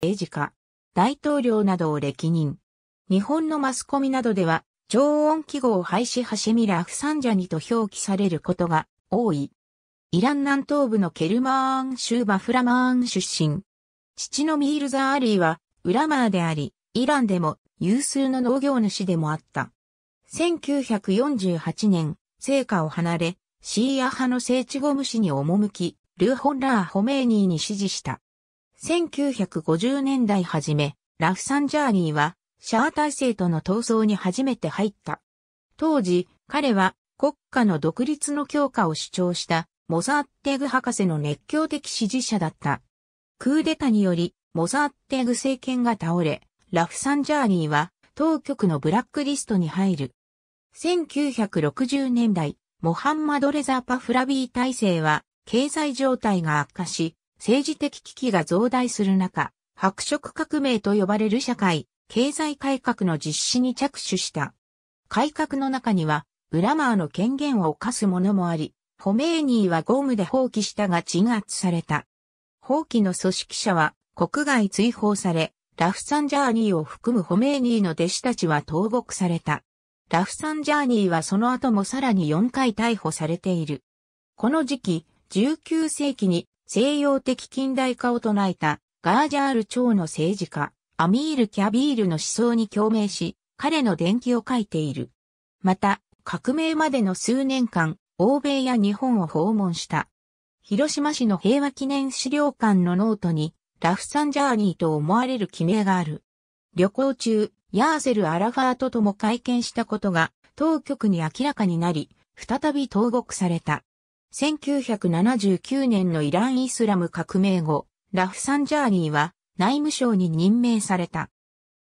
政治家、大統領などを歴任。日本のマスコミなどでは、超音記号廃止ハシミラ・フサンジャニと表記されることが多い。イラン南東部のケルマーン州バフラマーン出身。父のミールザ・アリーは、ウラマーであり、イランでも有数の農業主でもあった。1948年、聖火を離れ、シーア派の聖地ゴム氏に赴き、ルーホンラー・ホメーニーに支持した。1950年代初め、ラフサンジャーニーは、シャア体制との闘争に初めて入った。当時、彼は国家の独立の強化を主張したモサーッテグ博士の熱狂的支持者だった。クーデタにより、モサーッテグ政権が倒れ、ラフサンジャーニーは当局のブラックリストに入る。1960年代、モハンマド・レザー・パフラビー体制は経済状態が悪化し、政治的危機が増大する中、白色革命と呼ばれる社会、経済改革の実施に着手した。改革の中には、ブラマーの権限を課すものもあり、ホメーニーはゴムで放棄したが鎮圧された。放棄の組織者は国外追放され、ラフサンジャーニーを含むホメーニーの弟子たちは投獄された。ラフサンジャーニーはその後もさらに4回逮捕されている。この時期、19世紀に西洋的近代化を唱えたガージャール朝の政治家、アミール・キャビールの思想に共鳴し、彼の伝記を書いている。また、革命までの数年間、欧米や日本を訪問した。広島市の平和記念資料館のノートに、ラフサンジャーニーと思われる記名がある。旅行中、ヤーセル・アラファートとも会見したことが当局に明らかになり、再び投獄された。1979年のイランイスラム革命後、ラフサンジャーニーは内務省に任命された。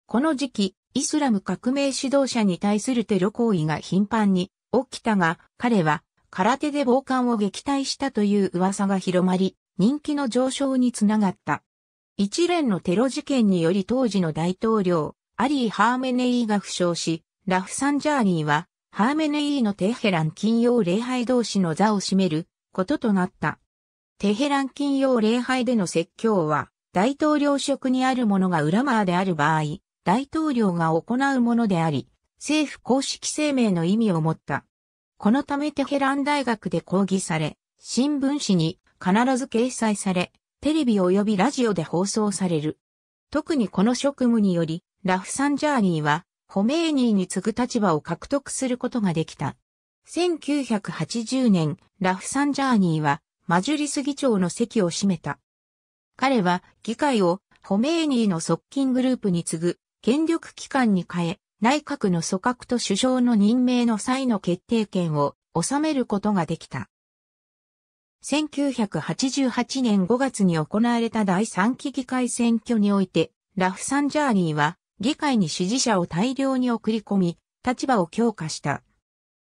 この時期、イスラム革命指導者に対するテロ行為が頻繁に起きたが、彼は空手で暴漢を撃退したという噂が広まり、人気の上昇につながった。一連のテロ事件により当時の大統領、アリー・ハーメネイが負傷し、ラフサンジャーニーはハーメネイーのテヘラン金曜礼拝同士の座を占めることとなった。テヘラン金曜礼拝での説教は、大統領職にあるものが裏マーである場合、大統領が行うものであり、政府公式声明の意味を持った。このためテヘラン大学で講義され、新聞紙に必ず掲載され、テレビ及びラジオで放送される。特にこの職務により、ラフサンジャーニーはホメーニーに次ぐ立場を獲得することができた。1980年、ラフサンジャーニーはマジュリス議長の席を占めた。彼は議会をホメーニーの側近グループに次ぐ権力機関に変え、内閣の組閣と首相の任命の際の決定権を収めることができた。1988年5月に行われた第3期議会選挙において、ラフサンジャーニーは議会に支持者を大量に送り込み、立場を強化した。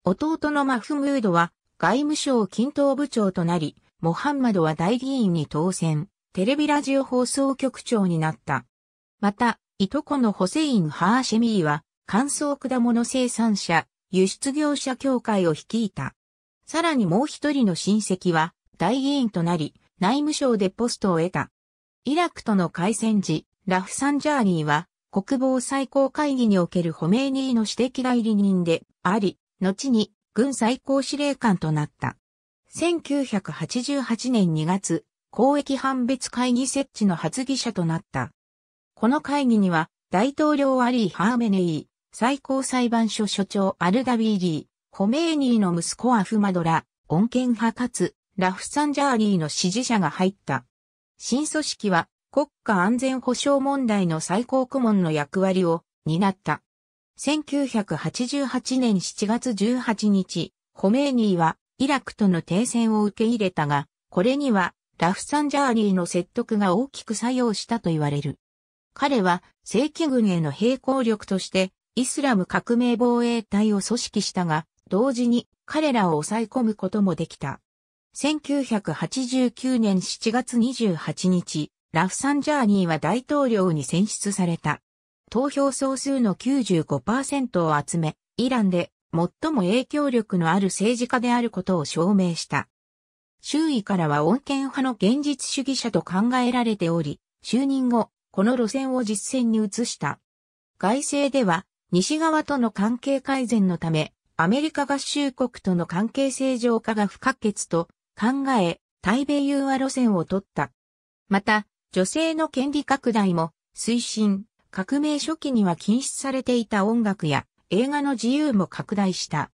弟のマフムードは外務省均等部長となり、モハンマドは大議員に当選、テレビラジオ放送局長になった。また、いとこのホセイン・ハーシェミーは、乾燥果物生産者、輸出業者協会を率いた。さらにもう一人の親戚は、大議員となり、内務省でポストを得た。イラクとの開戦時、ラフサンジャーニーは、国防最高会議におけるホメイニーの指摘代理人であり、後に軍最高司令官となった。1988年2月、公益判別会議設置の発議者となった。この会議には、大統領アリー・ハーメネイ、最高裁判所所長アルダビーリー、ホメイニーの息子アフマドラ、恩恵派かつ、ラフサンジャーリーの支持者が入った。新組織は国家安全保障問題の最高顧問の役割を担った。1988年7月18日、ホメーニーはイラクとの停戦を受け入れたが、これにはラフサンジャーリーの説得が大きく作用したと言われる。彼は正規軍への並行力としてイスラム革命防衛隊を組織したが、同時に彼らを抑え込むこともできた。1989年7月28日、ラフサンジャーニーは大統領に選出された。投票総数の95%を集め、イランで最も影響力のある政治家であることを証明した。周囲からは穏健派の現実主義者と考えられており、就任後、この路線を実践に移した。外政では、西側との関係改善のため、アメリカ合衆国との関係正常化が不可欠と考え、対米融和路線を取った。また、女性の権利拡大も推進、革命初期には禁止されていた音楽や映画の自由も拡大した。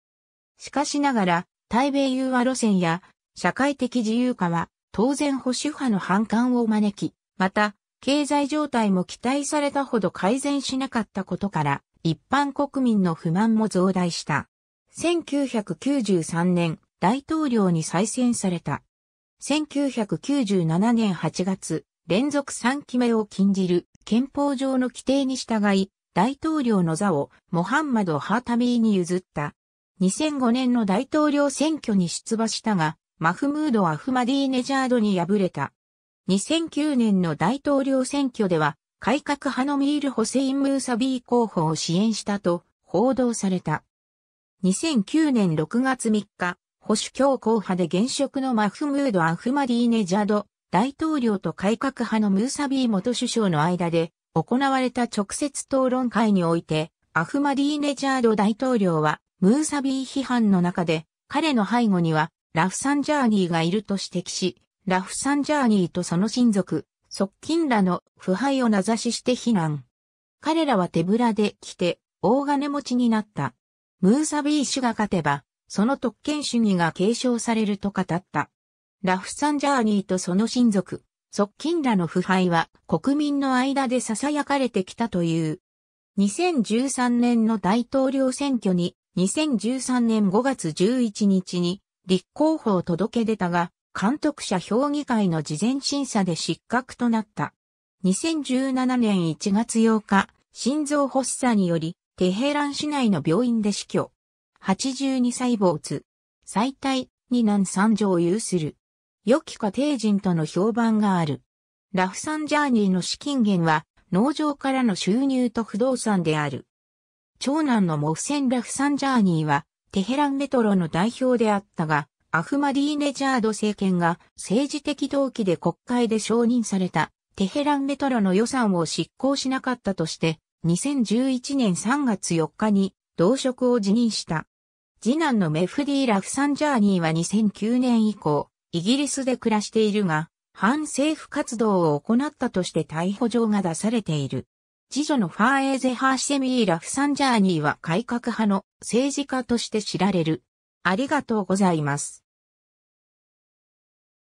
しかしながら、対米融和路線や社会的自由化は当然保守派の反感を招き、また、経済状態も期待されたほど改善しなかったことから、一般国民の不満も増大した。1993年、大統領に再選された。1997年8月、連続3期目を禁じる憲法上の規定に従い、大統領の座をモハンマド・ハータミーに譲った。2005年の大統領選挙に出馬したが、マフムード・アフマディネジャードに敗れた。2009年の大統領選挙では、改革派のミール・ホセイン・ムーサビー候補を支援したと報道された。2009年6月3日、保守強硬派で現職のマフムード・アフマディネジャード大統領と改革派のムーサビー元首相の間で行われた直接討論会において、アフマディーネジャード大統領は、ムーサビー批判の中で、彼の背後には、ラフサンジャーニーがいると指摘し、ラフサンジャーニーとその親族、側近らの腐敗を名指しして非難。彼らは手ぶらで来て、大金持ちになった。ムーサビー氏が勝てば、その特権主義が継承されると語った。ラフサンジャーニーとその親族、側近らの腐敗は国民の間で囁かれてきたという。2013年の大統領選挙に2013年5月11日に立候補を届け出たが、監督者評議会の事前審査で失格となった。2017年1月8日、心臓発作により、テヘラン市内の病院で死去。82歳没。最大、二男三女を有する。良き家庭人との評判がある。ラフサンジャーニーの資金源は、農場からの収入と不動産である。長男のモフセン・ラフサンジャーニーは、テヘランメトロの代表であったが、アフマディーネジャード政権が政治的動機で国会で承認されたテヘランメトロの予算を執行しなかったとして、2011年3月4日に同職を辞任した。次男のメフディ・ラフサンジャーニーは2009年以降、イギリスで暮らしているが、反政府活動を行ったとして逮捕状が出されている。次女のファーエーゼ・ハーシェミー・ラフサンジャーニーは改革派の政治家として知られる。ありがとうございます。